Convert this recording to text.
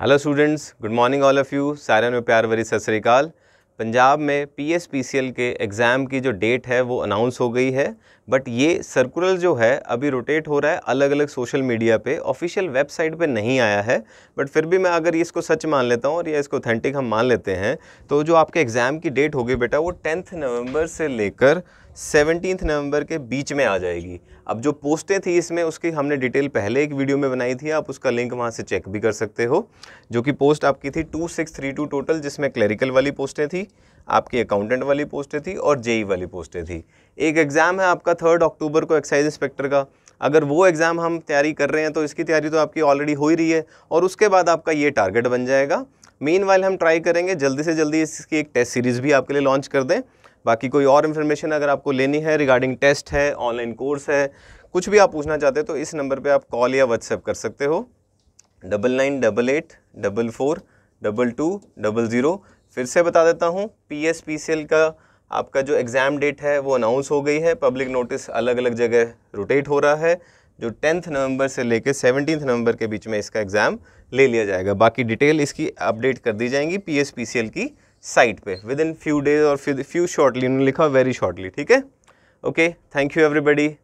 hello students good morning all of you सारे में प्यार वरी सत श्रीकाल पंजाब में पीएसपीसीएल के एग्ज़ाम की जो डेट है वो अनाउंस हो गई है बट ये सर्कुलर जो है अभी रोटेट हो रहा है अलग अलग सोशल मीडिया पे ऑफिशियल वेबसाइट पे नहीं आया है बट फिर भी मैं अगर इसको सच मान लेता हूँ और या इसको ऑथेंटिक हम मान लेते हैं तो जो आपके एग्ज़ाम की डेट होगी बेटा वो टेंथ नवम्बर से लेकर सेवनटीन नवंबर के बीच में आ जाएगी अब जो पोस्टें थी इसमें उसकी हमने डिटेल पहले एक वीडियो में बनाई थी आप उसका लिंक वहाँ से चेक भी कर सकते हो जो कि पोस्ट आपकी थी two six three two total जिसमें क्लरिकल वाली पोस्टें थी आपकी अकाउंटेंट वाली पोस्टें थी और जेई e वाली पोस्टें थी एक एग्ज़ाम है आपका थर्ड अक्टूबर को एक्साइज इंस्पेक्टर का अगर वो एग्ज़ाम हम तैयारी कर रहे हैं तो इसकी तैयारी तो आपकी ऑलरेडी हो ही रही है और उसके बाद आपका ये टारगेट बन जाएगा मेन वाइल हम ट्राई करेंगे जल्दी से जल्दी इसकी एक टेस्ट सीरीज़ भी आपके लिए लॉन्च कर दें बाकी कोई और इन्फॉर्मेशन अगर आपको लेनी है रिगार्डिंग टेस्ट है ऑनलाइन कोर्स है कुछ भी आप पूछना चाहते हो तो इस नंबर पर आप कॉल या व्हाट्सएप कर सकते हो double nine double eight double four double two double zero फिर से बता देता हूँ P S P C L का आपका जो एग्ज़ाम डेट है वो अनाउंस हो गई है पब्लिक नोटिस अलग अलग जगह रोटेट हो रहा है जो टेंथ नवंबर से लेकर सेवनटीन नवंबर के बीच में इसका एग्ज़ाम ले लिया जाएगा बाकी डिटेल इसकी अपडेट कर दी जाएंगी P S P C L की साइट पे विद इन फ्यू डेज और फ्यू शॉर्टली उन्होंने लिखा वेरी शॉर्टली ठीक है ओके थैंक यू एवरीबडी